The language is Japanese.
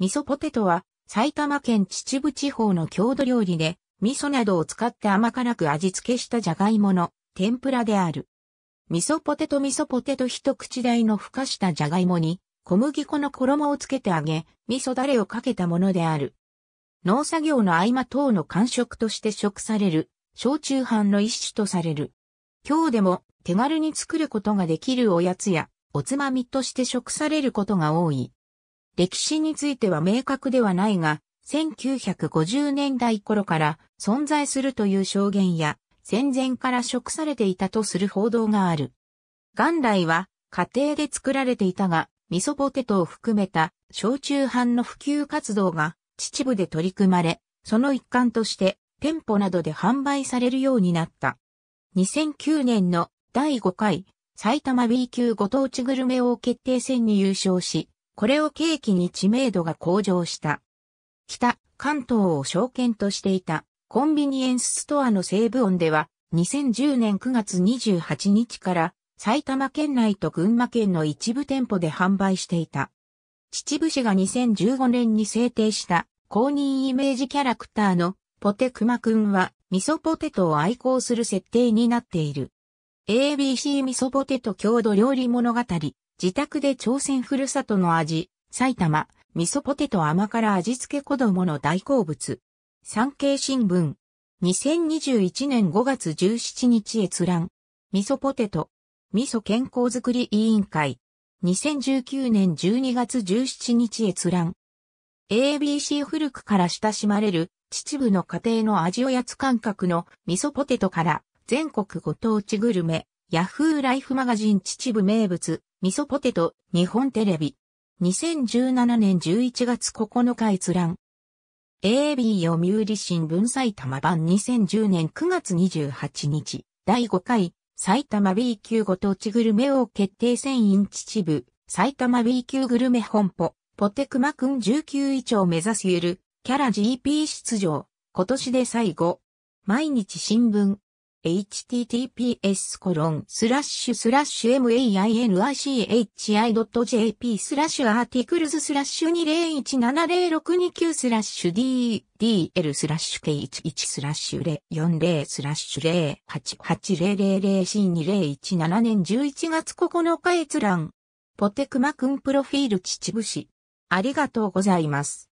味噌ポテトは埼玉県秩父地方の郷土料理で味噌などを使って甘辛く味付けしたじゃがいもの天ぷらである。味噌ポテト味噌ポテト一口大のふかしたじゃがいもに小麦粉の衣をつけて揚げ、味噌だれをかけたものである。農作業の合間等の間食として食される、焼酎飯の一種とされる。今日でも手軽に作ることができるおやつや、おつまみとして食されることが多い。歴史については明確ではないが、1950年代頃から存在するという証言や、戦前から食されていたとする報道がある。元来は家庭で作られていたが、味噌ポテトを含めた焼酎版の普及活動が秩父で取り組まれ、その一環として店舗などで販売されるようになった。2009年の第5回埼玉 B 級ご当地グルメ王決定戦に優勝し、これを契機に知名度が向上した。北、関東を証券としていたコンビニエンスストアの西部音では2010年9月28日から埼玉県内と群馬県の一部店舗で販売していた。秩父市が2015年に制定した公認イメージキャラクターのポテクマくんは味噌ポテトを愛好する設定になっている。ABC 味噌ポテト郷土料理物語自宅で朝鮮ふるさとの味、埼玉、味噌ポテト甘辛味付け子供の大好物。産経新聞。2021年5月17日閲覧。味噌ポテト。味噌健康づくり委員会。2019年12月17日閲覧。ABC 古くから親しまれる秩父の家庭の味おやつ感覚の味噌ポテトから全国ご当地グルメ、ヤフーライフマガジン秩父名物味噌ポテト、日本テレビ。2017年11月9日閲覧。AB 読売新聞埼玉版2010年9月28日、第5回、埼玉 B 級ご当地グルメ王決定戦 in 秩父、埼玉 B 級グルメ本舗、ポテクマくん19位長目指すゆる、キャラ GP 出場、今年で最後。毎日新聞。https コロンスラッシュスラッシュ mainichi.jp スラッシュアーティクルズスラッシュ2017069スラッシュ ddl スラッシュ k11 スラッシュ040スラッシュ0880000 c2017 年11月9日閲覧ポテクマくんプロフィール秩父市ありがとうございます。